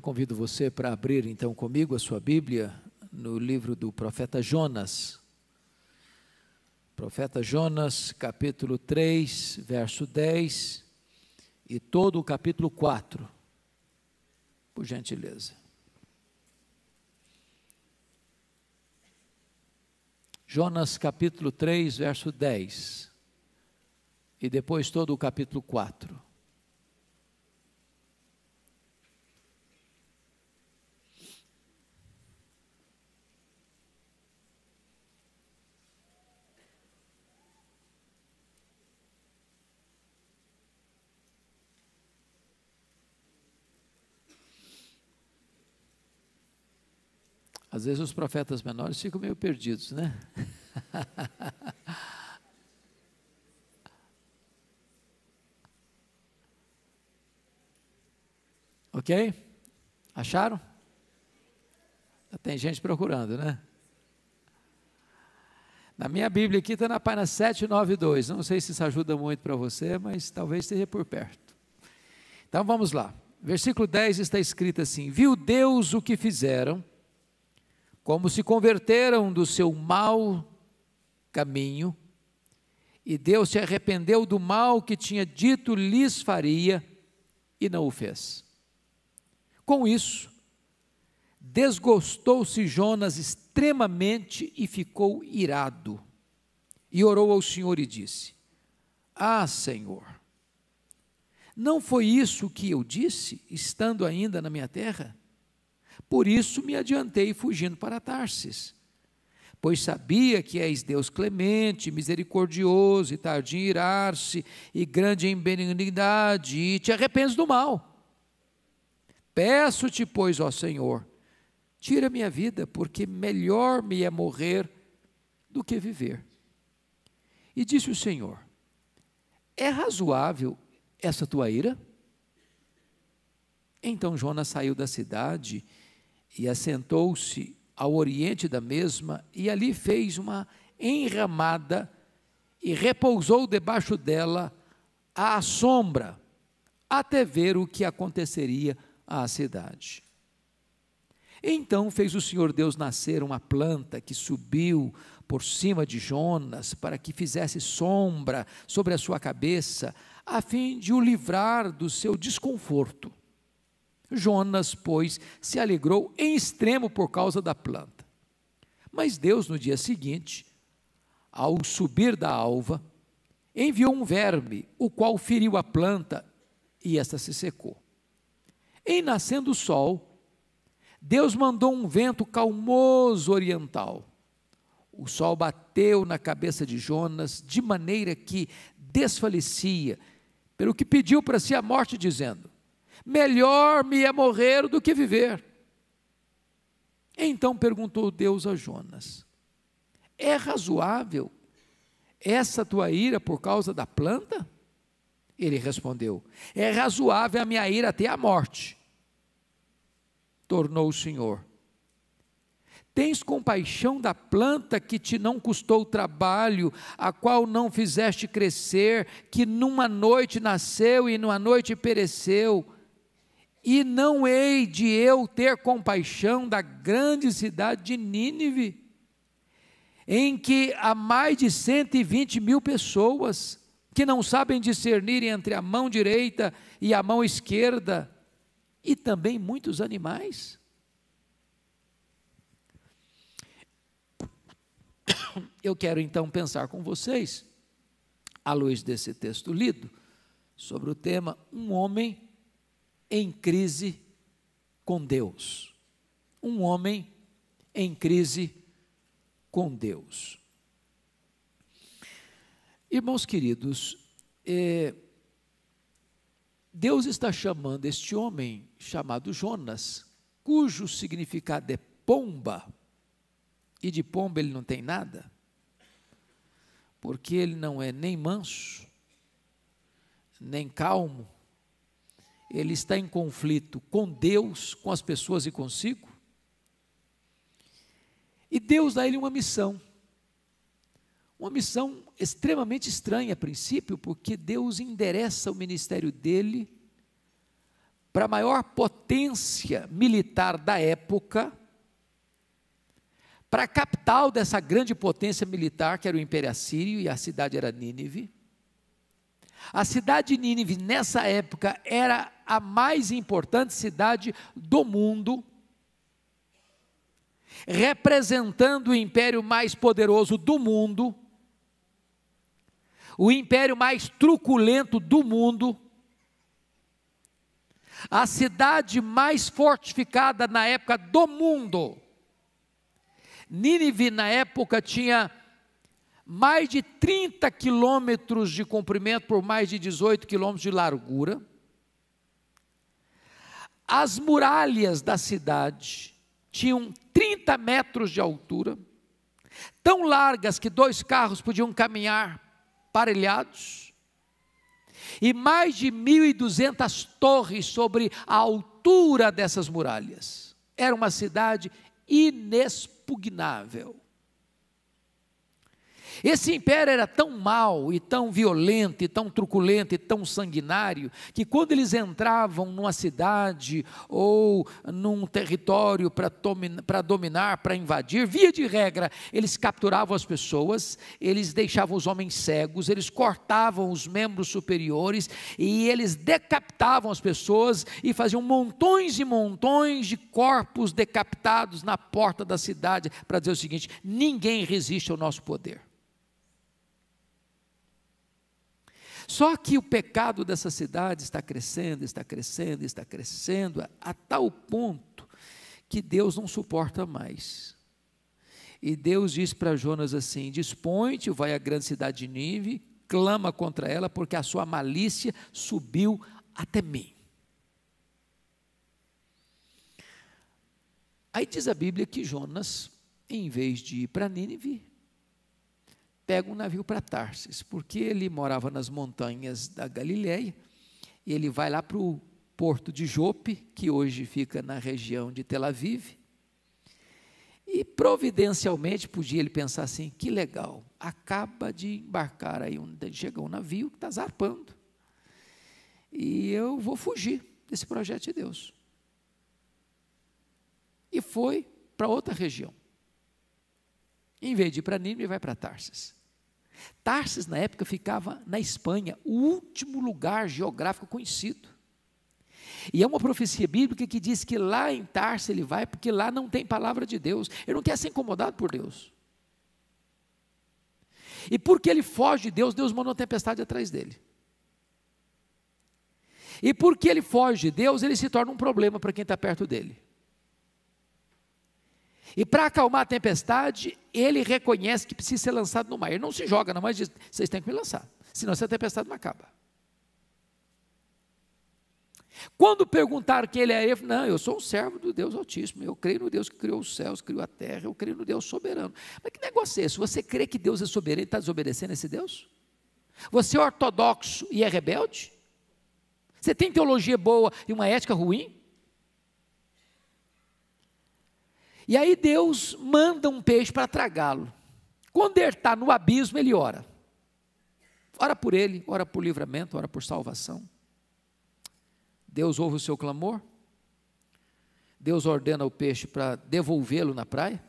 Eu convido você para abrir então comigo a sua Bíblia no livro do profeta Jonas. Profeta Jonas, capítulo 3, verso 10 e todo o capítulo 4. Por gentileza. Jonas capítulo 3, verso 10. E depois todo o capítulo 4. Às vezes os profetas menores ficam meio perdidos, né? ok? Acharam? Tem gente procurando, né? Na minha Bíblia aqui está na página 792. Não sei se isso ajuda muito para você, mas talvez esteja por perto. Então vamos lá. Versículo 10 está escrito assim: Viu Deus o que fizeram, como se converteram do seu mau caminho, e Deus se arrependeu do mal que tinha dito lhes faria e não o fez. Com isso, desgostou-se Jonas extremamente e ficou irado. E orou ao Senhor e disse: Ah, Senhor, não foi isso que eu disse, estando ainda na minha terra? Por isso me adiantei fugindo para Tarsis, pois sabia que és Deus clemente, misericordioso e tardio em irar-se, e grande em benignidade, e te arrependes do mal. Peço-te, pois, ó Senhor, tira minha vida, porque melhor me é morrer do que viver. E disse o Senhor: É razoável essa tua ira? Então Jonas saiu da cidade e e assentou-se ao oriente da mesma, e ali fez uma enramada e repousou debaixo dela à sombra, até ver o que aconteceria à cidade. Então fez o Senhor Deus nascer uma planta que subiu por cima de Jonas, para que fizesse sombra sobre a sua cabeça, a fim de o livrar do seu desconforto. Jonas, pois, se alegrou em extremo por causa da planta. Mas Deus, no dia seguinte, ao subir da alva, enviou um verme, o qual feriu a planta e esta se secou. Em nascendo o sol, Deus mandou um vento calmoso oriental. O sol bateu na cabeça de Jonas de maneira que desfalecia, pelo que pediu para si a morte, dizendo: melhor me é morrer do que viver. Então perguntou Deus a Jonas: É razoável essa tua ira por causa da planta? Ele respondeu: É razoável a minha ira até a morte. Tornou o Senhor: Tens compaixão da planta que te não custou trabalho, a qual não fizeste crescer, que numa noite nasceu e numa noite pereceu. E não hei de eu ter compaixão da grande cidade de Nínive, em que há mais de 120 mil pessoas que não sabem discernir entre a mão direita e a mão esquerda, e também muitos animais. Eu quero então pensar com vocês, à luz desse texto lido, sobre o tema Um Homem em crise com Deus. Um homem em crise com Deus. Irmãos queridos, é, Deus está chamando este homem chamado Jonas, cujo significado é pomba, e de pomba ele não tem nada, porque ele não é nem manso, nem calmo, ele está em conflito com Deus, com as pessoas e consigo. E Deus dá a ele uma missão. Uma missão extremamente estranha a princípio, porque Deus endereça o ministério dele para a maior potência militar da época, para a capital dessa grande potência militar, que era o Império Assírio, e a cidade era Nínive. A cidade de Nínive, nessa época, era a mais importante cidade do mundo, representando o império mais poderoso do mundo, o império mais truculento do mundo, a cidade mais fortificada na época do mundo. Nínive, na época, tinha mais de 30 quilômetros de comprimento por mais de 18 quilômetros de largura. As muralhas da cidade tinham 30 metros de altura, tão largas que dois carros podiam caminhar parelhados, e mais de 1.200 torres sobre a altura dessas muralhas. Era uma cidade inexpugnável. Esse império era tão mau e tão violento e tão truculento e tão sanguinário que quando eles entravam numa cidade ou num território para dominar, para invadir, via de regra, eles capturavam as pessoas, eles deixavam os homens cegos, eles cortavam os membros superiores e eles decapitavam as pessoas e faziam montões e montões de corpos decapitados na porta da cidade para dizer o seguinte: ninguém resiste ao nosso poder. Só que o pecado dessa cidade está crescendo, está crescendo, está crescendo, a tal ponto que Deus não suporta mais. E Deus diz para Jonas assim: Dispõe-te, vai à grande cidade de Nive, clama contra ela, porque a sua malícia subiu até mim. Aí diz a Bíblia que Jonas, em vez de ir para Nínive, pega um navio para Tarsis, porque ele morava nas montanhas da Galileia, e ele vai lá para o porto de Jope, que hoje fica na região de Tel Aviv, e providencialmente podia ele pensar assim: que legal, acaba de embarcar aí, um, chegou um navio que está zarpando, e eu vou fugir desse projeto de Deus. E foi para outra região. Em vez de ir para Nínive, vai para Tarsis. Tarsis, na época, ficava na Espanha, o último lugar geográfico conhecido. E é uma profecia bíblica que diz que lá em Tarses ele vai, porque lá não tem palavra de Deus. Ele não quer ser incomodado por Deus. E porque ele foge de Deus, Deus manda uma tempestade atrás dele. E porque ele foge de Deus, ele se torna um problema para quem está perto dele. E para acalmar a tempestade, ele reconhece que precisa ser lançado no mar. Ele não se joga, não, mas diz: vocês têm que me lançar, senão essa tempestade não acaba. Quando perguntaram quem ele é, ele falou, não, eu sou um servo do Deus Altíssimo, eu creio no Deus que criou os céus, criou a terra, eu creio no Deus soberano. Mas que negócio é esse? Você crê que Deus é soberano e está desobedecendo esse Deus? Você é ortodoxo e é rebelde? Você tem teologia boa e uma ética ruim? E aí Deus manda um peixe para tragá-lo. Quando ele está no abismo, ele ora. Ora por ele, ora por livramento, ora por salvação. Deus ouve o seu clamor. Deus ordena o peixe para devolvê-lo na praia.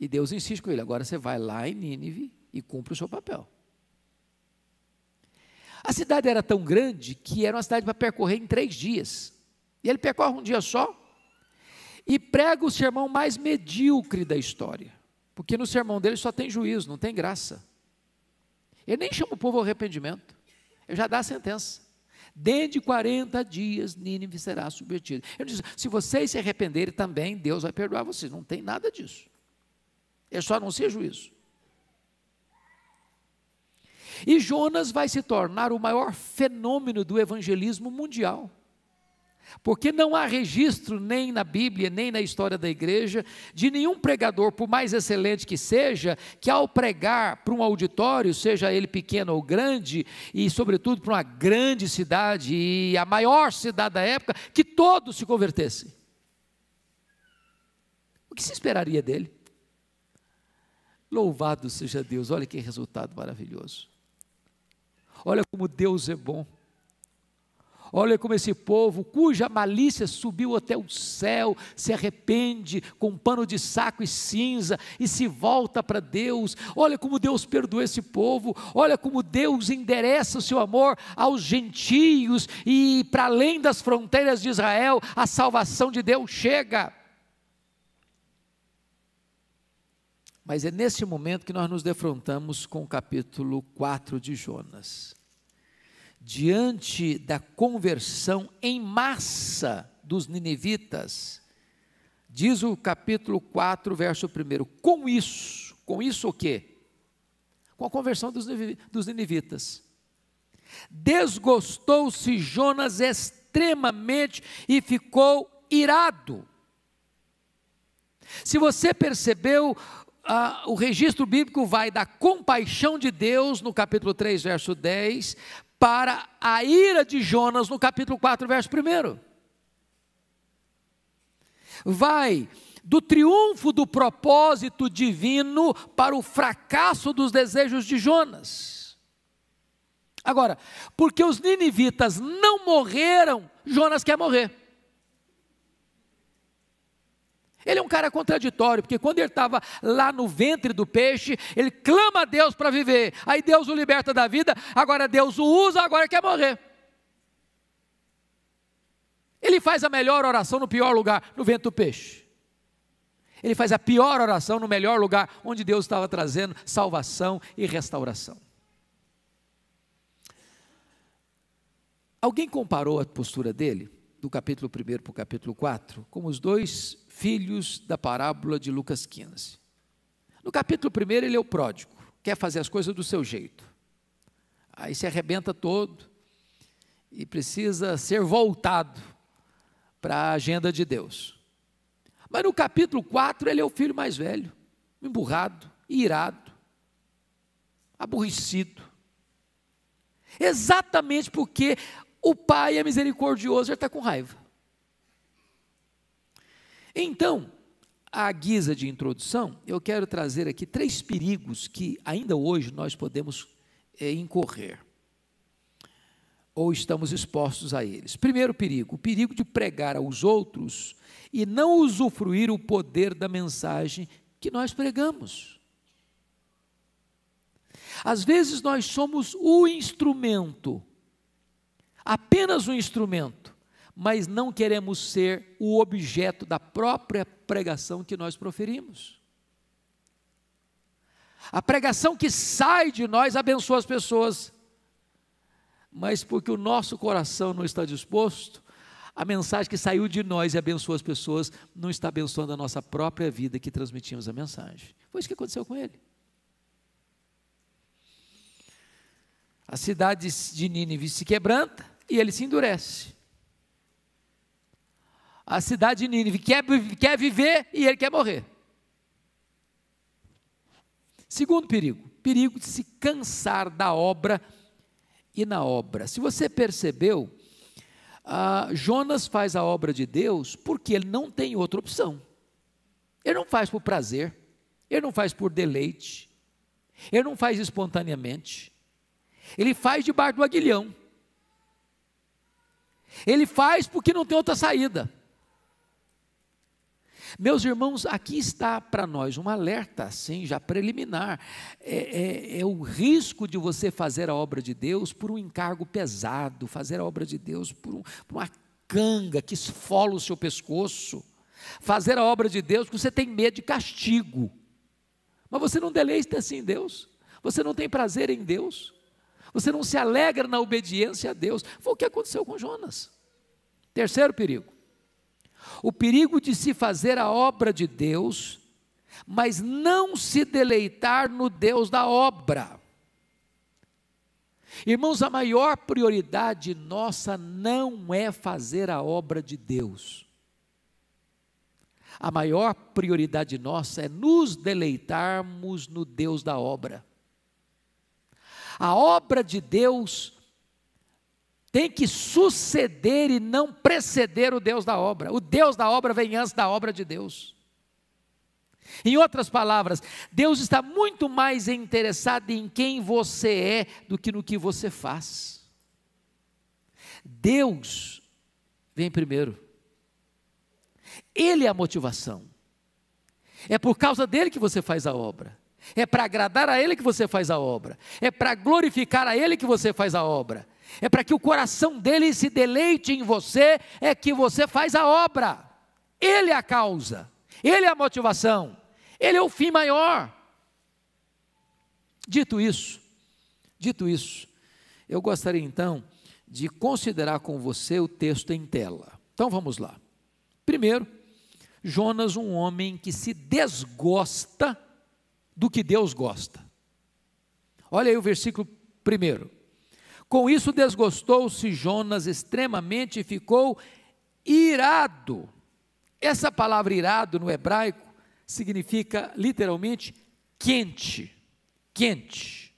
E Deus insiste com ele: agora você vai lá em Nínive e cumpre o seu papel. A cidade era tão grande que era uma cidade para percorrer em três dias. E ele percorre um dia só, e prega o sermão mais medíocre da história, porque no sermão dele só tem juízo, não tem graça. Ele nem chama o povo ao arrependimento, ele já dá a sentença. Dentro de 40 dias, Nínive será submetido. Ele diz: se vocês se arrependerem também, Deus vai perdoar vocês. Não tem nada disso. Ele só anuncia juízo. E Jonas vai se tornar o maior fenômeno do evangelismo mundial. Porque não há registro nem na Bíblia, nem na história da igreja, de nenhum pregador, por mais excelente que seja, que ao pregar para um auditório, seja ele pequeno ou grande, e sobretudo para uma grande cidade e a maior cidade da época, que todos se convertessem. O que se esperaria dele? Louvado seja Deus, olha que resultado maravilhoso. Olha como Deus é bom. Olha como esse povo, cuja malícia subiu até o céu, se arrepende com um pano de saco e cinza e se volta para Deus. Olha como Deus perdoa esse povo. Olha como Deus endereça o seu amor aos gentios e para além das fronteiras de Israel, a salvação de Deus chega. Mas é nesse momento que nós nos defrontamos com o capítulo 4 de Jonas diante da conversão em massa dos ninivitas, diz o capítulo 4, verso 1. Com isso, com isso o quê? Com a conversão dos, ninivitas. Desgostou-se Jonas extremamente e ficou irado. Se você percebeu, ah, o registro bíblico vai da compaixão de Deus, no capítulo 3, verso 10, para a ira de Jonas no capítulo 4, verso 1. Vai do triunfo do propósito divino para o fracasso dos desejos de Jonas. Agora, porque os ninivitas não morreram, Jonas quer morrer. Ele é um cara contraditório, porque quando ele estava lá no ventre do peixe, ele clama a Deus para viver. Aí Deus o liberta da vida, agora Deus o usa, agora quer morrer. Ele faz a melhor oração no pior lugar, no ventre do peixe. Ele faz a pior oração no melhor lugar, onde Deus estava trazendo salvação e restauração. Alguém comparou a postura dele, do capítulo 1 para o capítulo 4, como os dois filhos da parábola de Lucas 15. No capítulo 1, ele é o pródigo, quer fazer as coisas do seu jeito. Aí se arrebenta todo e precisa ser voltado para a agenda de Deus. Mas no capítulo 4, ele é o filho mais velho, emburrado, irado, aborrecido. Exatamente porque o pai é misericordioso, ele está com raiva. Então, à guisa de introdução, eu quero trazer aqui três perigos que ainda hoje nós podemos é, incorrer, ou estamos expostos a eles. Primeiro perigo, o perigo de pregar aos outros e não usufruir o poder da mensagem que nós pregamos. Às vezes nós somos o instrumento, apenas o instrumento, mas não queremos ser o objeto da própria pregação que nós proferimos. A pregação que sai de nós abençoa as pessoas, mas porque o nosso coração não está disposto, a mensagem que saiu de nós e abençoa as pessoas não está abençoando a nossa própria vida que transmitimos a mensagem. Foi isso que aconteceu com ele. A cidade de Nínive se quebranta e ele se endurece. A cidade de Nínive quer, quer viver e ele quer morrer. Segundo perigo, perigo de se cansar da obra e na obra. Se você percebeu, ah, Jonas faz a obra de Deus porque ele não tem outra opção. Ele não faz por prazer, ele não faz por deleite, ele não faz espontaneamente. Ele faz debaixo do aguilhão. Ele faz porque não tem outra saída. Meus irmãos, aqui está para nós um alerta, assim, já preliminar. É, é, é, o risco de você fazer a obra de Deus por um encargo pesado, fazer a obra de Deus por, um, por uma canga que esfola o seu pescoço, fazer a obra de Deus porque você tem medo de castigo. Mas você não deleita assim em Deus, você não tem prazer em Deus, você não se alegra na obediência a Deus. Foi o que aconteceu com Jonas. Terceiro perigo o perigo de se fazer a obra de Deus, mas não se deleitar no Deus da obra. Irmãos, a maior prioridade nossa não é fazer a obra de Deus. A maior prioridade nossa é nos deleitarmos no Deus da obra. A obra de Deus tem que suceder e não preceder o Deus da obra. O Deus da obra vem antes da obra de Deus. Em outras palavras, Deus está muito mais interessado em quem você é do que no que você faz. Deus vem primeiro. Ele é a motivação. É por causa dele que você faz a obra. É para agradar a ele que você faz a obra. É para glorificar a ele que você faz a obra é para que o coração dele se deleite em você, é que você faz a obra. Ele é a causa, ele é a motivação, ele é o fim maior. Dito isso, dito isso, eu gostaria então de considerar com você o texto em tela. Então vamos lá. Primeiro, Jonas, um homem que se desgosta do que Deus gosta. Olha aí o versículo primeiro. Com isso desgostou-se Jonas extremamente e ficou irado. Essa palavra irado no hebraico significa literalmente quente. Quente.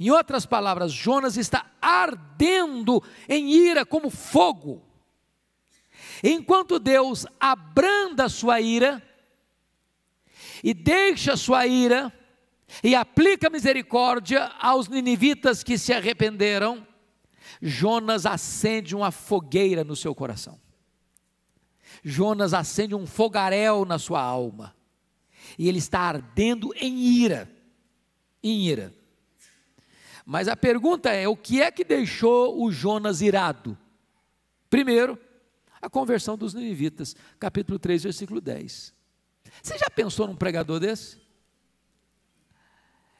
Em outras palavras, Jonas está ardendo em ira como fogo. Enquanto Deus abranda a sua ira e deixa a sua ira e aplica misericórdia aos ninivitas que se arrependeram, Jonas acende uma fogueira no seu coração. Jonas acende um fogaréu na sua alma. E ele está ardendo em ira. Em ira. Mas a pergunta é: o que é que deixou o Jonas irado? Primeiro, a conversão dos ninivitas, capítulo 3, versículo 10. Você já pensou num pregador desse?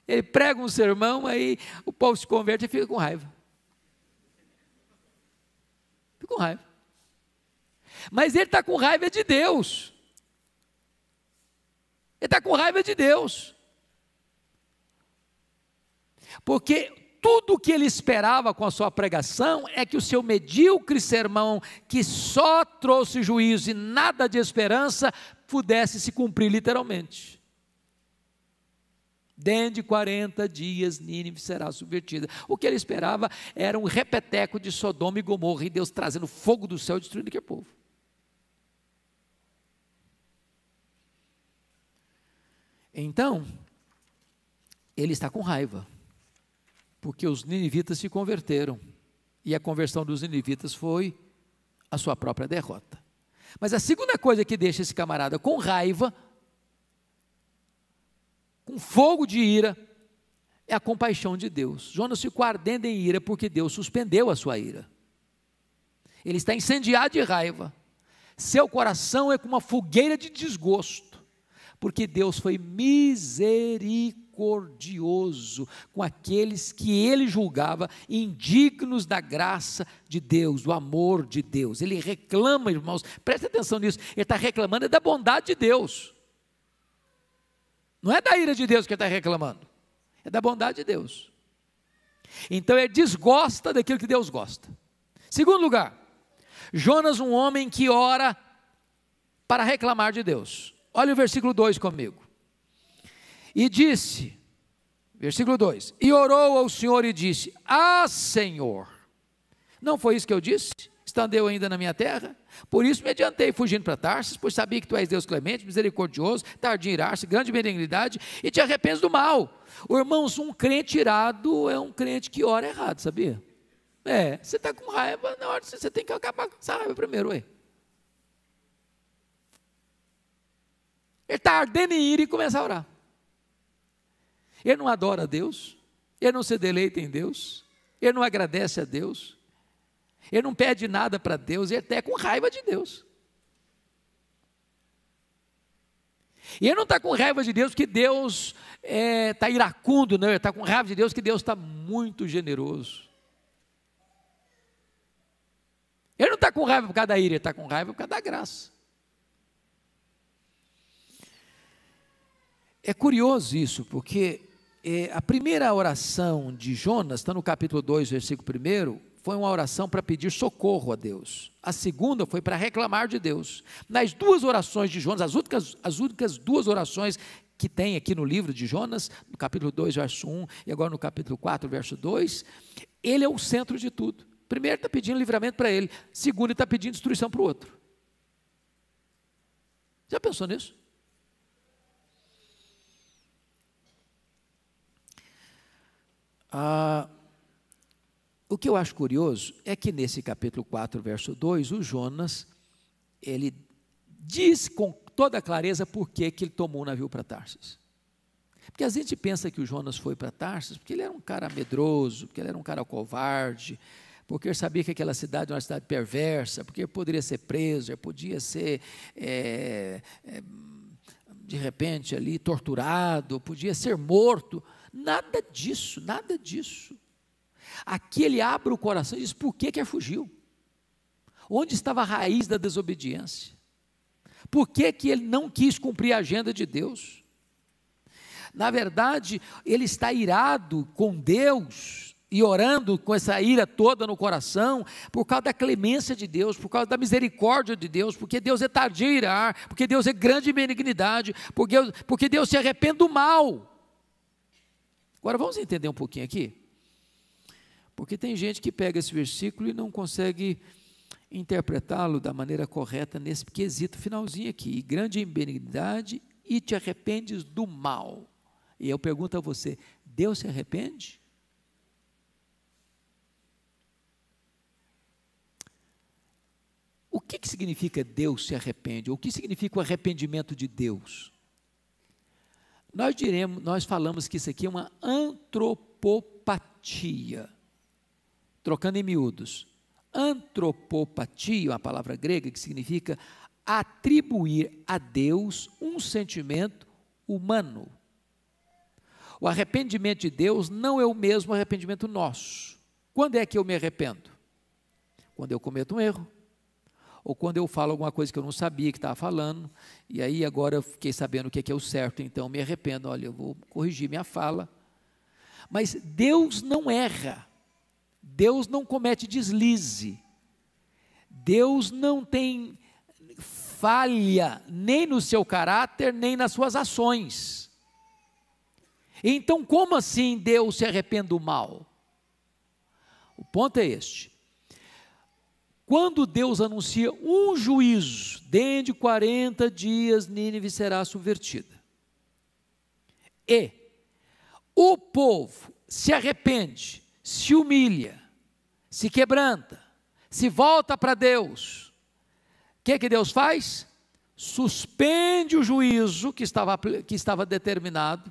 Ele prega um sermão, aí o povo se converte e fica com raiva. Fica com raiva. Mas ele está com raiva de Deus. Ele está com raiva de Deus. Porque tudo o que ele esperava com a sua pregação é que o seu medíocre sermão, que só trouxe juízo e nada de esperança, pudesse se cumprir literalmente. Dentro de 40 dias, Nínive será subvertida. O que ele esperava era um repeteco de Sodoma e Gomorra, e Deus trazendo fogo do céu destruindo aquele povo. Então, ele está com raiva, porque os ninivitas se converteram, e a conversão dos ninivitas foi a sua própria derrota. Mas a segunda coisa que deixa esse camarada com raiva com fogo de ira, é a compaixão de Deus. Jonas ficou ardendo em ira porque Deus suspendeu a sua ira. Ele está incendiado de raiva. Seu coração é como uma fogueira de desgosto, porque Deus foi misericordioso com aqueles que ele julgava indignos da graça de Deus, do amor de Deus. Ele reclama, irmãos, preste atenção nisso, ele está reclamando é da bondade de Deus. Não é da ira de Deus que está reclamando, é da bondade de Deus. Então ele desgosta daquilo que Deus gosta. Segundo lugar, Jonas, um homem que ora para reclamar de Deus. Olha o versículo 2 comigo. E disse, versículo 2: E orou ao Senhor e disse: Ah, Senhor, não foi isso que eu disse? Estandeu ainda na minha terra? Por isso me adiantei fugindo para Tarsis, pois sabia que tu és Deus clemente, misericordioso, tardio em irar-se, grande benignidade, e te arrependes do mal. Irmãos, um crente irado é um crente que ora errado, sabia? É, você está com raiva, na hora você tem que acabar com essa raiva primeiro, ué. Ele está ardendo em ir e começa a orar. Ele não adora a Deus, ele não se deleita em Deus, ele não agradece a Deus, ele não pede nada para Deus, ele até é com raiva de Deus. E ele não está com raiva de Deus que Deus está é, tá iracundo, não, ele está com raiva de Deus que Deus está muito generoso. Ele não está com raiva por causa da ira, ele está com raiva por causa da graça. É curioso isso, porque é, a primeira oração de Jonas, está no capítulo 2, versículo 1, foi uma oração para pedir socorro a Deus. A segunda foi para reclamar de Deus. Nas duas orações de Jonas, as únicas, as únicas duas orações que tem aqui no livro de Jonas, no capítulo 2, verso 1, e agora no capítulo 4, verso 2, ele é o centro de tudo. Primeiro está pedindo livramento para ele, segundo está pedindo destruição para o outro. Já pensou nisso? Ah, o que eu acho curioso é que nesse capítulo 4, verso 2, o Jonas, ele diz com toda clareza por que, que ele tomou o navio para Tarsis. Porque a gente pensa que o Jonas foi para Tarsis porque ele era um cara medroso, porque ele era um cara covarde, porque ele sabia que aquela cidade era uma cidade perversa, porque ele poderia ser preso, ele podia ser, é, é, de repente, ali torturado, podia ser morto. Nada disso, nada disso. Aqui ele abre o coração e diz: por que que é fugiu? Onde estava a raiz da desobediência? Por que, que ele não quis cumprir a agenda de Deus? Na verdade, ele está irado com Deus e orando com essa ira toda no coração, por causa da clemência de Deus, por causa da misericórdia de Deus, porque Deus é tardio em irar, porque Deus é grande em benignidade, porque, porque Deus se arrepende do mal. Agora vamos entender um pouquinho aqui. Porque tem gente que pega esse versículo e não consegue interpretá-lo da maneira correta nesse quesito finalzinho aqui. E grande em benignidade e te arrependes do mal. E eu pergunto a você: Deus se arrepende? O que, que significa Deus se arrepende? O que significa o arrependimento de Deus? Nós diremos, nós falamos que isso aqui é uma antropopatia trocando em miúdos. Antropopatia, uma palavra grega que significa atribuir a Deus um sentimento humano. O arrependimento de Deus não é o mesmo arrependimento nosso. Quando é que eu me arrependo? Quando eu cometo um erro, ou quando eu falo alguma coisa que eu não sabia que estava falando, e aí agora eu fiquei sabendo o que é, que é o certo, então me arrependo, olha, eu vou corrigir minha fala. Mas Deus não erra. Deus não comete deslize. Deus não tem falha nem no seu caráter, nem nas suas ações. Então, como assim Deus se arrepende do mal? O ponto é este. Quando Deus anuncia um juízo, dentro de 40 dias Nínive será subvertida. E o povo se arrepende se humilha, se quebranta, se volta para Deus, o que, é que Deus faz? Suspende o juízo que estava, que estava determinado,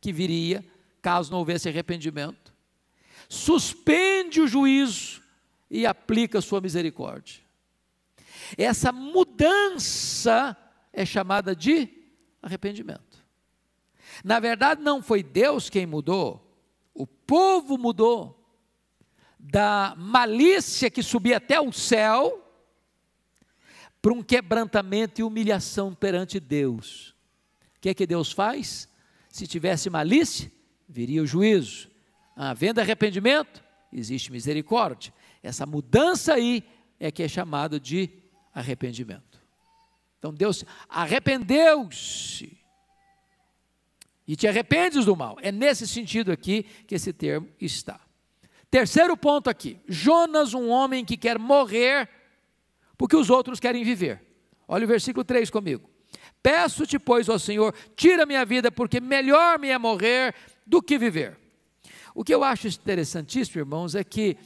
que viria, caso não houvesse arrependimento. Suspende o juízo e aplica sua misericórdia. Essa mudança é chamada de arrependimento. Na verdade, não foi Deus quem mudou, o povo mudou da malícia que subia até o céu para um quebrantamento e humilhação perante Deus. O que é que Deus faz? Se tivesse malícia, viria o juízo. Havendo arrependimento, existe misericórdia. Essa mudança aí é que é chamado de arrependimento. Então Deus arrependeu-se e te arrependes do mal. É nesse sentido aqui que esse termo está. Terceiro ponto aqui: Jonas, um homem que quer morrer porque os outros querem viver. Olha o versículo 3 comigo. Peço-te, pois, ao Senhor, tira minha vida, porque melhor me é morrer do que viver. O que eu acho interessantíssimo, irmãos, é que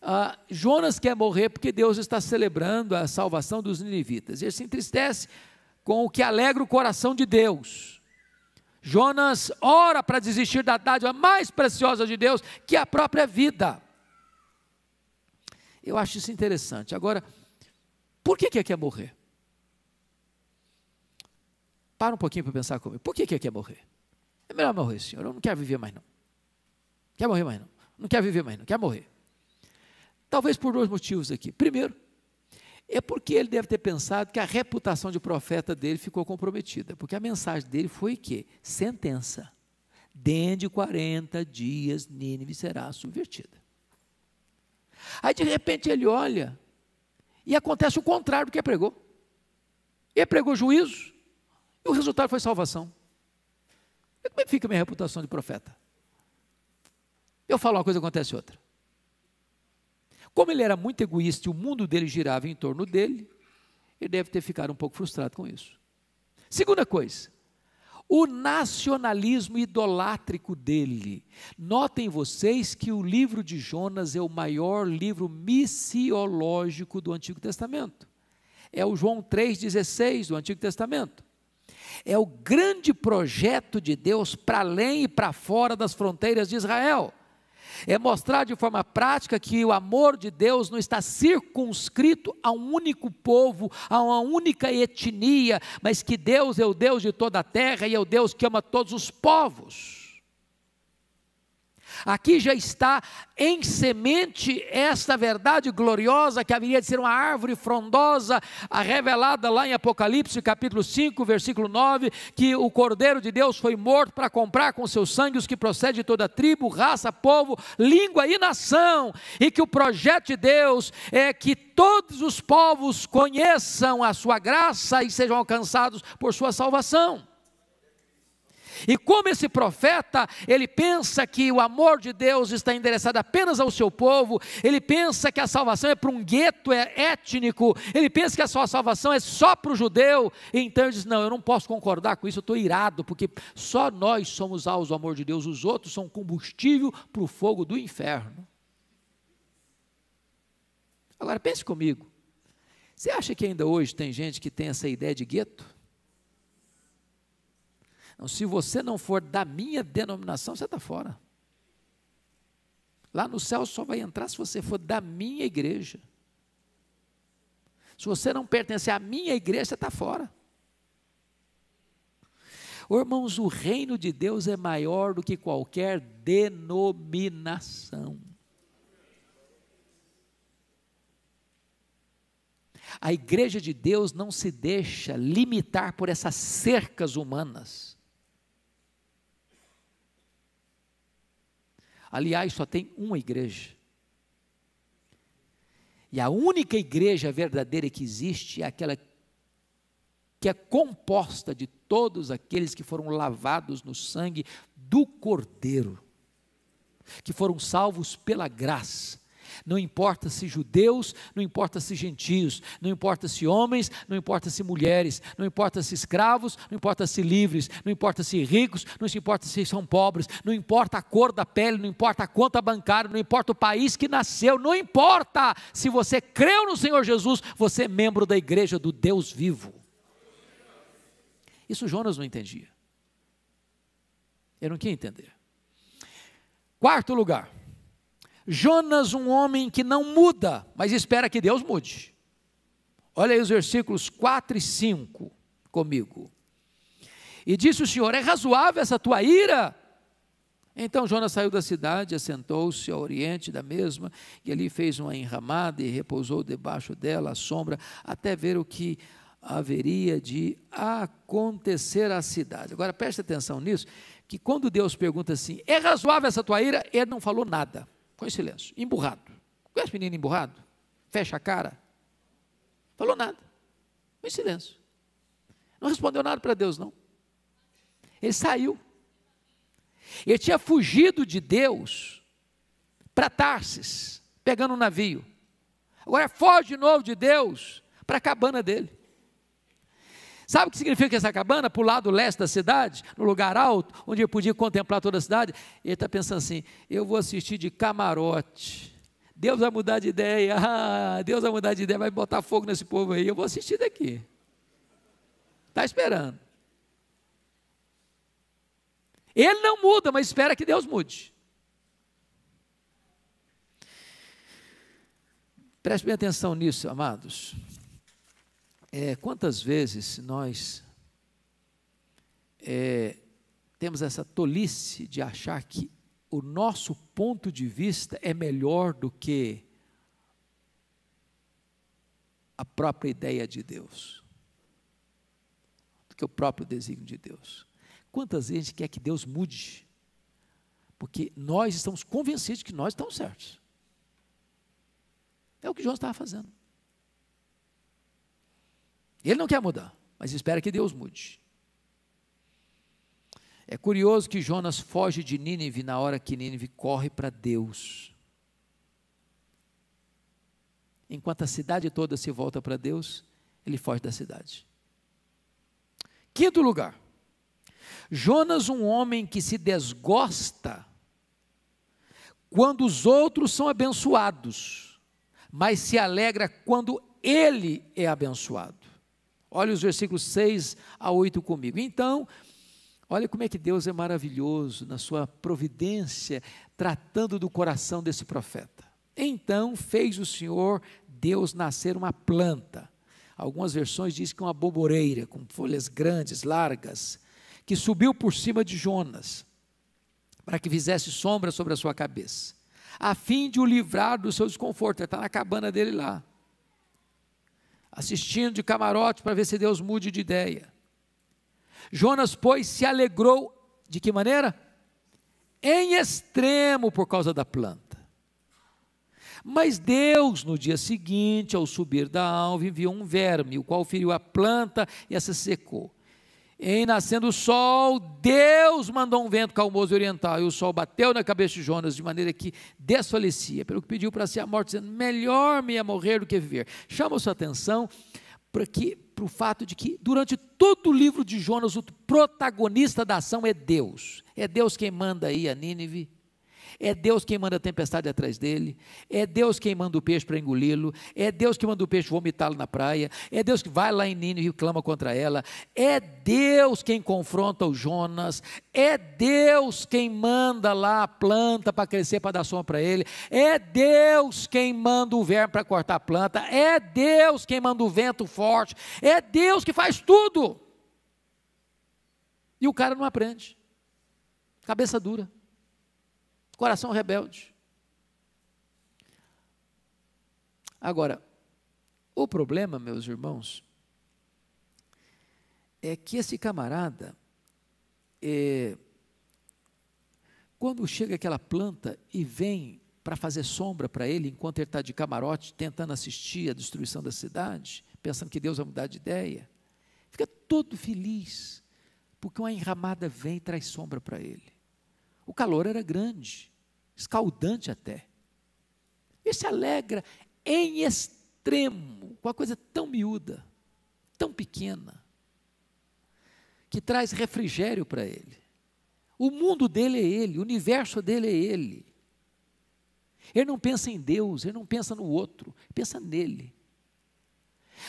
ah, Jonas quer morrer porque Deus está celebrando a salvação dos ninivitas. Ele se entristece com o que alegra o coração de Deus. Jonas ora para desistir da dádiva mais preciosa de Deus, que é a própria vida. Eu acho isso interessante. Agora, por que que é quer é morrer? Para um pouquinho para pensar comigo. Por que que é quer morrer? É melhor morrer, senhor. Eu não quero viver mais não. Quer morrer mais não. Não quer viver mais não. Quer morrer. Talvez por dois motivos aqui. Primeiro, é porque ele deve ter pensado que a reputação de profeta dele ficou comprometida, porque a mensagem dele foi que sentença. Dentro de 40 dias Nínive será subvertida. Aí de repente ele olha e acontece o contrário do que pregou. Ele pregou juízo e o resultado foi salvação. E como é que fica a minha reputação de profeta? Eu falo uma coisa, acontece outra. Como ele era muito egoísta e o mundo dele girava em torno dele, ele deve ter ficado um pouco frustrado com isso. Segunda coisa, o nacionalismo idolátrico dele. Notem vocês que o livro de Jonas é o maior livro missiológico do Antigo Testamento. É o João 3,16 do Antigo Testamento. É o grande projeto de Deus para além e para fora das fronteiras de Israel. É mostrar de forma prática que o amor de Deus não está circunscrito a um único povo, a uma única etnia, mas que Deus é o Deus de toda a terra e é o Deus que ama todos os povos. Aqui já está em semente esta verdade gloriosa que haveria de ser uma árvore frondosa, revelada lá em Apocalipse, capítulo 5, versículo 9, que o Cordeiro de Deus foi morto para comprar com seu sangue os que procedem de toda tribo, raça, povo, língua e nação, e que o projeto de Deus é que todos os povos conheçam a sua graça e sejam alcançados por sua salvação. E como esse profeta, ele pensa que o amor de Deus está endereçado apenas ao seu povo, ele pensa que a salvação é para um gueto é étnico, ele pensa que a sua salvação é só para o judeu. Então ele diz: Não, eu não posso concordar com isso, eu estou irado, porque só nós somos alvos do amor de Deus, os outros são combustível para o fogo do inferno. Agora pense comigo. Você acha que ainda hoje tem gente que tem essa ideia de gueto? Não, se você não for da minha denominação, você está fora. Lá no céu só vai entrar se você for da minha igreja. Se você não pertencer à minha igreja, você está fora. irmãos, o reino de Deus é maior do que qualquer denominação. A igreja de Deus não se deixa limitar por essas cercas humanas. Aliás, só tem uma igreja. E a única igreja verdadeira que existe é aquela que é composta de todos aqueles que foram lavados no sangue do Cordeiro, que foram salvos pela graça não importa se judeus, não importa se gentios, não importa se homens, não importa se mulheres, não importa se escravos, não importa se livres, não importa se ricos, não se importa se são pobres, não importa a cor da pele, não importa a conta bancária, não importa o país que nasceu, não importa. Se você creu no Senhor Jesus, você é membro da igreja do Deus vivo. Isso Jonas não entendia. Eu não queria entender. Quarto lugar, Jonas, um homem que não muda, mas espera que Deus mude. Olha aí os versículos 4 e 5 comigo. E disse o Senhor: É razoável essa tua ira? Então Jonas saiu da cidade, assentou-se ao oriente da mesma, e ali fez uma enramada e repousou debaixo dela à sombra, até ver o que haveria de acontecer à cidade. Agora preste atenção nisso, que quando Deus pergunta assim: é razoável essa tua ira? Ele não falou nada. Ficou em silêncio, emburrado. Conhece menino emburrado? Fecha a cara. Falou nada. Ficou em silêncio. Não respondeu nada para Deus, não. Ele saiu. Ele tinha fugido de Deus para Tarsis, pegando um navio. Agora foge de novo de Deus para a cabana dele. Sabe o que significa essa cabana? Para o lado leste da cidade, no lugar alto, onde ele podia contemplar toda a cidade. Ele está pensando assim: eu vou assistir de camarote. Deus vai mudar de ideia, ah, Deus vai mudar de ideia, vai botar fogo nesse povo aí. Eu vou assistir daqui. Está esperando. Ele não muda, mas espera que Deus mude. Preste bem atenção nisso, amados. É, quantas vezes nós é, temos essa tolice de achar que o nosso ponto de vista é melhor do que a própria ideia de Deus, do que o próprio desígnio de Deus. Quantas vezes a gente quer que Deus mude, porque nós estamos convencidos de que nós estamos certos. É o que João estava fazendo. Ele não quer mudar, mas espera que Deus mude. É curioso que Jonas foge de Nínive na hora que Nínive corre para Deus. Enquanto a cidade toda se volta para Deus, ele foge da cidade. Quinto lugar, Jonas, um homem que se desgosta quando os outros são abençoados, mas se alegra quando ele é abençoado. Olha os versículos 6 a 8 comigo. Então, olha como é que Deus é maravilhoso na sua providência, tratando do coração desse profeta. Então fez o Senhor Deus nascer uma planta. Algumas versões dizem que é uma boboreira, com folhas grandes, largas, que subiu por cima de Jonas, para que fizesse sombra sobre a sua cabeça, a fim de o livrar do seu desconforto. Ele está na cabana dele lá assistindo de camarote para ver se Deus mude de ideia. Jonas, pois, se alegrou de que maneira? Em extremo por causa da planta. Mas Deus, no dia seguinte, ao subir da alva, enviou um verme, o qual feriu a planta e essa secou. Em nascendo o sol, Deus mandou um vento calmoso e oriental, e o sol bateu na cabeça de Jonas, de maneira que desfalecia, pelo que pediu para si a morte, dizendo: Melhor me é morrer do que viver. Chama sua atenção para, que, para o fato de que, durante todo o livro de Jonas, o protagonista da ação é Deus. É Deus quem manda aí a Nínive, é Deus quem manda a tempestade atrás dele. É Deus quem manda o peixe para engoli-lo. É Deus que manda o peixe vomitá-lo na praia. É Deus que vai lá em Nino e clama contra ela. É Deus quem confronta o Jonas. É Deus quem manda lá a planta para crescer, para dar sombra para ele. É Deus quem manda o verme para cortar a planta. É Deus quem manda o vento forte. É Deus que faz tudo. E o cara não aprende. Cabeça dura. Coração rebelde. Agora, o problema, meus irmãos, é que esse camarada, é, quando chega aquela planta e vem para fazer sombra para ele, enquanto ele está de camarote tentando assistir a destruição da cidade, pensando que Deus vai mudar de ideia, fica todo feliz, porque uma enramada vem e traz sombra para ele. O calor era grande, escaldante até. Ele se alegra em extremo, com a coisa tão miúda, tão pequena, que traz refrigério para ele. O mundo dele é ele, o universo dele é ele. Ele não pensa em Deus, ele não pensa no outro, pensa nele.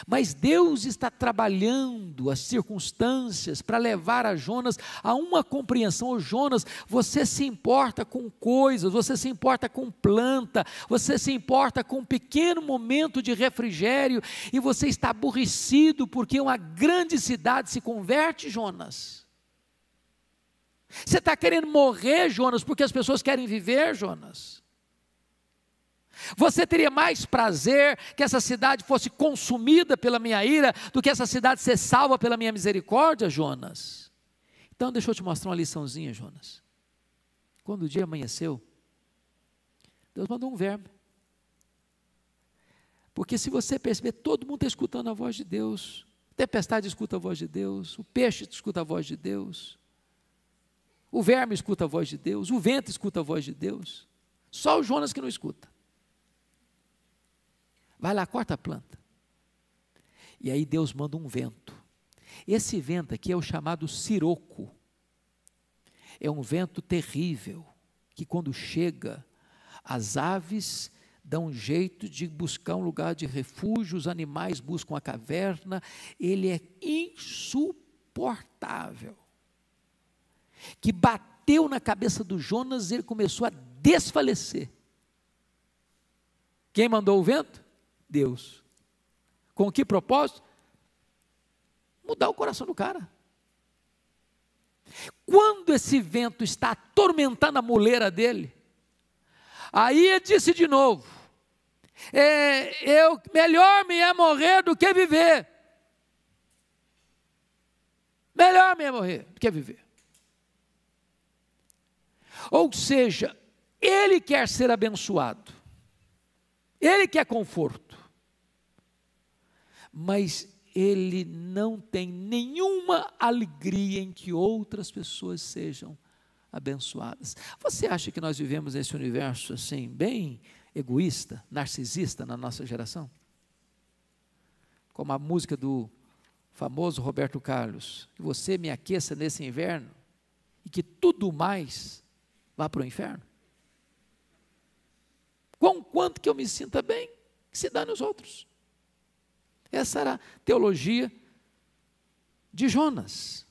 Mas Deus está trabalhando as circunstâncias para levar a Jonas a uma compreensão. Oh, Jonas, você se importa com coisas, você se importa com planta, você se importa com um pequeno momento de refrigério e você está aborrecido porque uma grande cidade se converte, Jonas. Você está querendo morrer, Jonas, porque as pessoas querem viver, Jonas. Você teria mais prazer que essa cidade fosse consumida pela minha ira do que essa cidade ser salva pela minha misericórdia, Jonas? Então, deixa eu te mostrar uma liçãozinha, Jonas. Quando o dia amanheceu, Deus mandou um verme. Porque se você perceber, todo mundo está escutando a voz de Deus. A tempestade escuta a voz de Deus, o peixe escuta a voz de Deus, o verme escuta a voz de Deus, o vento escuta a voz de Deus. Só o Jonas que não escuta. Vai lá, corta a planta. E aí Deus manda um vento. Esse vento aqui é o chamado siroco. É um vento terrível, que quando chega, as aves dão um jeito de buscar um lugar de refúgio, os animais buscam a caverna, ele é insuportável. Que bateu na cabeça do Jonas, ele começou a desfalecer. Quem mandou o vento? Deus. Com que propósito? Mudar o coração do cara. Quando esse vento está atormentando a muleira dele, aí ele disse de novo: é, eu, melhor me é morrer do que viver. Melhor me é morrer do que viver. Ou seja, ele quer ser abençoado, ele quer conforto mas ele não tem nenhuma alegria em que outras pessoas sejam abençoadas. Você acha que nós vivemos nesse universo assim, bem egoísta, narcisista na nossa geração? Como a música do famoso Roberto Carlos, que você me aqueça nesse inverno e que tudo mais vá para o inferno. Com quanto que eu me sinta bem, que se dá nos outros. Essa era a teologia de Jonas.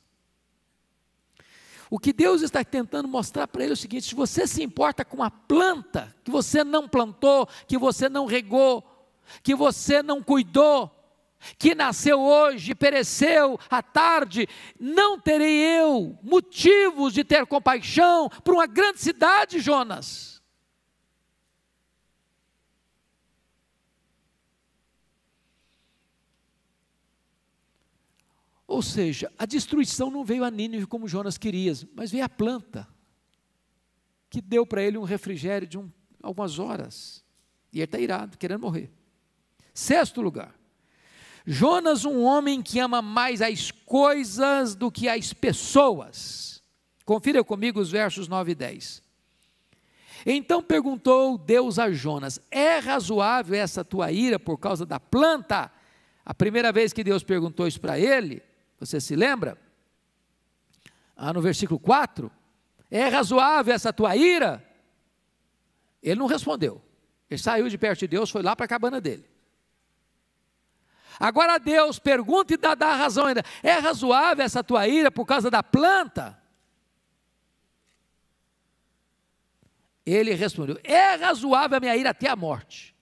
O que Deus está tentando mostrar para ele é o seguinte: se você se importa com a planta que você não plantou, que você não regou, que você não cuidou, que nasceu hoje, pereceu à tarde, não terei eu motivos de ter compaixão por uma grande cidade, Jonas. Ou seja, a destruição não veio a Nínive como Jonas queria, mas veio a planta, que deu para ele um refrigério de um, algumas horas. E ele está irado, querendo morrer. Sexto lugar, Jonas, um homem que ama mais as coisas do que as pessoas. Confira comigo os versos 9 e 10. Então perguntou Deus a Jonas: É razoável essa tua ira por causa da planta? A primeira vez que Deus perguntou isso para ele, você se lembra? Ah, no versículo 4: É razoável essa tua ira? Ele não respondeu. Ele saiu de perto de Deus, foi lá para a cabana dele. Agora Deus pergunta e dá, dá razão ainda: É razoável essa tua ira por causa da planta? Ele respondeu: É razoável a minha ira até a morte.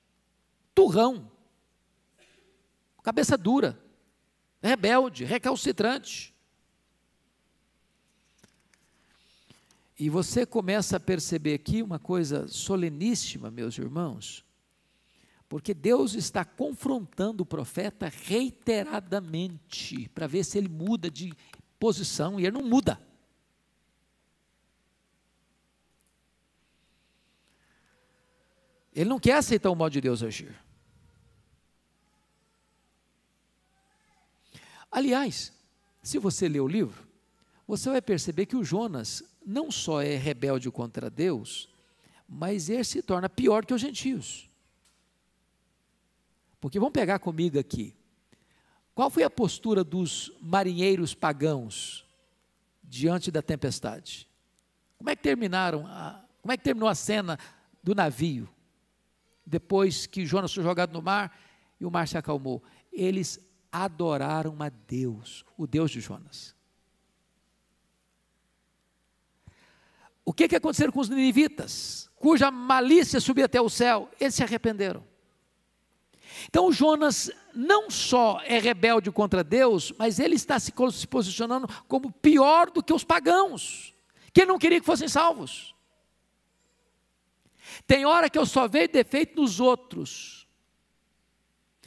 Turrão, cabeça dura rebelde, recalcitrante. E você começa a perceber aqui uma coisa soleníssima, meus irmãos, porque Deus está confrontando o profeta reiteradamente para ver se ele muda de posição e ele não muda. Ele não quer aceitar o modo de Deus agir. Aliás, se você ler o livro, você vai perceber que o Jonas não só é rebelde contra Deus, mas ele se torna pior que os gentios. Porque vamos pegar comigo aqui. Qual foi a postura dos marinheiros pagãos diante da tempestade? Como é que terminaram? A, como é que terminou a cena do navio depois que Jonas foi jogado no mar e o mar se acalmou? Eles adoraram a Deus, o Deus de Jonas. O que, que aconteceu com os ninivitas, cuja malícia subiu até o céu? Eles se arrependeram. Então Jonas não só é rebelde contra Deus, mas ele está se posicionando como pior do que os pagãos, que não queria que fossem salvos. Tem hora que eu só vejo defeito nos outros,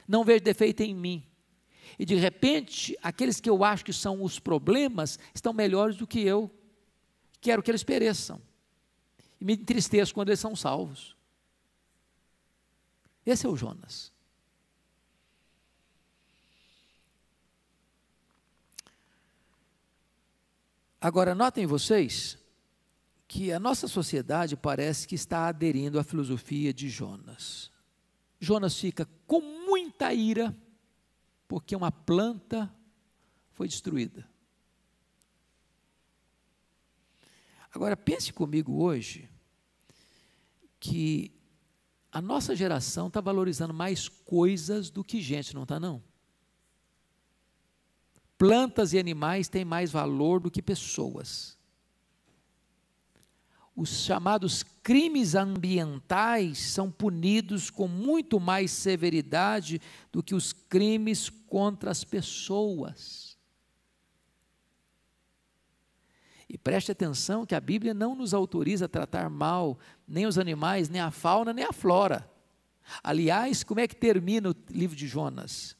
não vejo defeito em mim. E de repente, aqueles que eu acho que são os problemas estão melhores do que eu. Quero que eles pereçam. E me entristeço quando eles são salvos. Esse é o Jonas. Agora, notem vocês que a nossa sociedade parece que está aderindo à filosofia de Jonas. Jonas fica com muita ira porque uma planta foi destruída. Agora, pense comigo hoje que a nossa geração está valorizando mais coisas do que gente, não está não? Plantas e animais têm mais valor do que pessoas. Os chamados crimes ambientais são punidos com muito mais severidade do que os crimes contra as pessoas. E preste atenção que a Bíblia não nos autoriza a tratar mal nem os animais, nem a fauna, nem a flora. Aliás, como é que termina o livro de Jonas?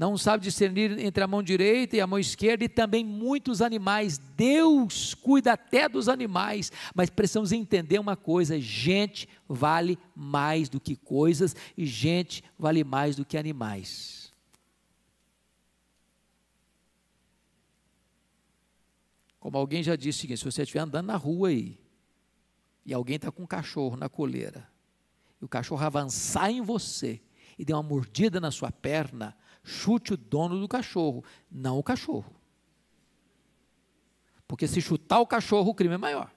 não sabe discernir entre a mão direita e a mão esquerda, e também muitos animais. Deus cuida até dos animais, mas precisamos entender uma coisa: gente vale mais do que coisas, e gente vale mais do que animais. Como alguém já disse, se você estiver andando na rua aí, e alguém está com um cachorro na coleira, e o cachorro avançar em você e der uma mordida na sua perna, chute o dono do cachorro, não o cachorro. Porque se chutar o cachorro, o crime é maior.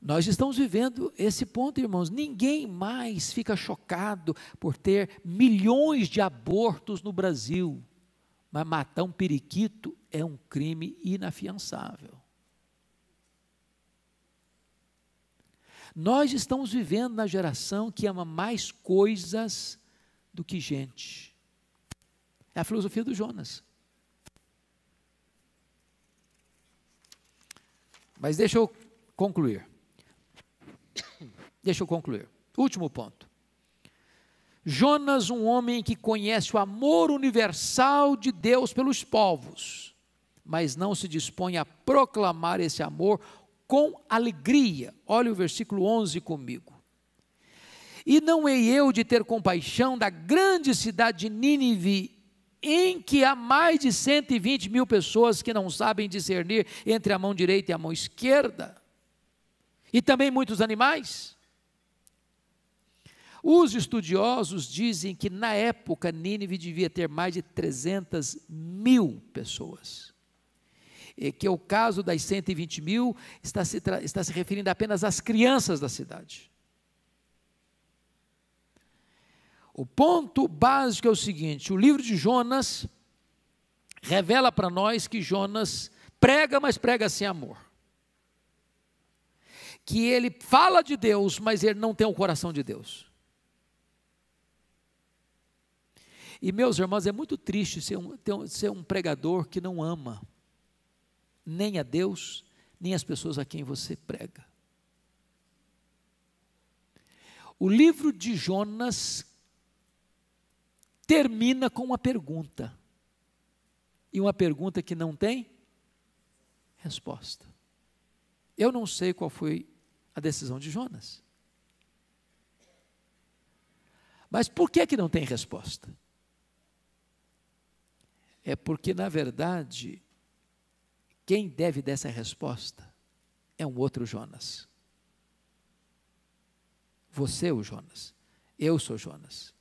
Nós estamos vivendo esse ponto, irmãos. Ninguém mais fica chocado por ter milhões de abortos no Brasil. Mas matar um periquito é um crime inafiançável. Nós estamos vivendo na geração que ama mais coisas do que gente. É a filosofia do Jonas. Mas deixa eu concluir. Deixa eu concluir. Último ponto. Jonas, um homem que conhece o amor universal de Deus pelos povos, mas não se dispõe a proclamar esse amor com alegria. Olha o versículo 11 comigo. E não hei eu de ter compaixão da grande cidade de Nínive, em que há mais de 120 mil pessoas que não sabem discernir entre a mão direita e a mão esquerda, e também muitos animais. Os estudiosos dizem que na época Nínive devia ter mais de 300 mil pessoas. Eh, que é o caso das 120 mil, está se, está se referindo apenas às crianças da cidade. O ponto básico é o seguinte: o livro de Jonas revela para nós que Jonas prega, mas prega sem amor. Que ele fala de Deus, mas ele não tem o coração de Deus. E, meus irmãos, é muito triste ser um, ter, ser um pregador que não ama nem a Deus, nem as pessoas a quem você prega. O livro de Jonas termina com uma pergunta. E uma pergunta que não tem resposta. Eu não sei qual foi a decisão de Jonas. Mas por que que não tem resposta? É porque na verdade quem deve dessa resposta é um outro Jonas. Você é o Jonas. Eu sou Jonas.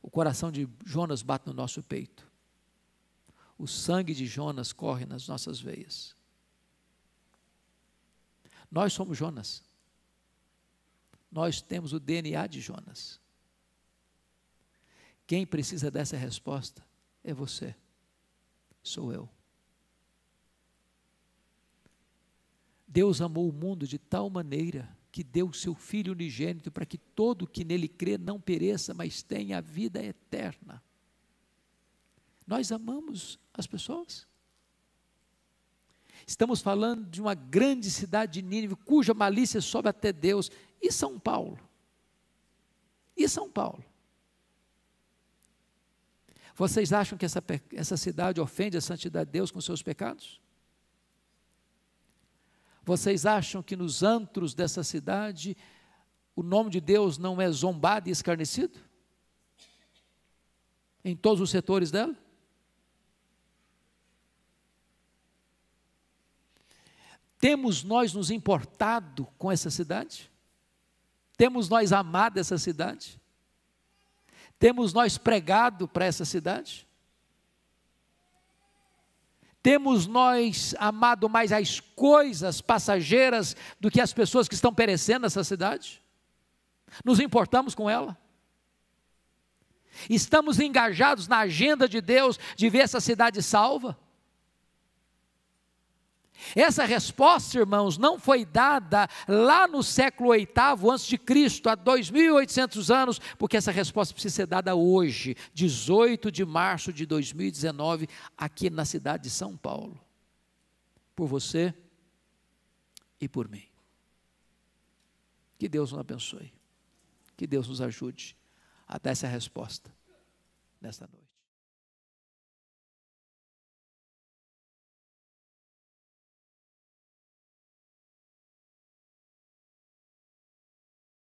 O coração de Jonas bate no nosso peito. O sangue de Jonas corre nas nossas veias. Nós somos Jonas. Nós temos o DNA de Jonas. Quem precisa dessa resposta é você. Sou eu. Deus amou o mundo de tal maneira que deu o seu Filho unigênito para que todo que nele crê não pereça, mas tenha a vida eterna. Nós amamos as pessoas. Estamos falando de uma grande cidade de Nínive, cuja malícia sobe até Deus. E São Paulo? E São Paulo? Vocês acham que essa, essa cidade ofende a santidade de Deus com seus pecados? Vocês acham que nos antros dessa cidade o nome de Deus não é zombado e escarnecido? Em todos os setores dela? Temos nós nos importado com essa cidade? Temos nós amado essa cidade? Temos nós pregado para essa cidade? Temos nós amado mais as coisas passageiras do que as pessoas que estão perecendo nessa cidade? Nos importamos com ela? Estamos engajados na agenda de Deus de ver essa cidade salva? Essa resposta, irmãos, não foi dada lá no século VIII antes de Cristo, há 2.800 anos, porque essa resposta precisa ser dada hoje, 18 de março de 2019, aqui na cidade de São Paulo. Por você e por mim. Que Deus nos abençoe. Que Deus nos ajude a dar essa resposta nesta noite.